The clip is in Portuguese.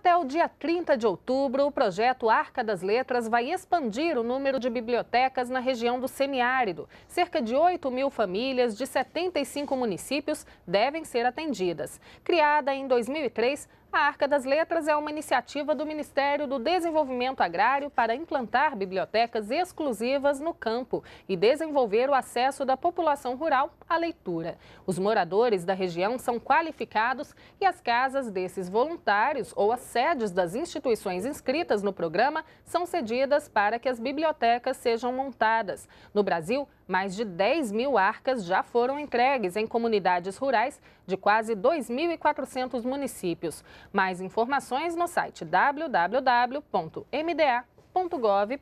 Até o dia 30 de outubro, o projeto Arca das Letras vai expandir o número de bibliotecas na região do semiárido. Cerca de 8 mil famílias de 75 municípios devem ser atendidas. Criada em 2003, a Arca das Letras é uma iniciativa do Ministério do Desenvolvimento Agrário para implantar bibliotecas exclusivas no campo e desenvolver o acesso da população rural à leitura. Os moradores da região são qualificados e as casas desses voluntários ou as sedes das instituições inscritas no programa são cedidas para que as bibliotecas sejam montadas. No Brasil, mais de 10 mil arcas já foram entregues em comunidades rurais de quase 2.400 municípios. Mais informações no site www.mda.gov.br.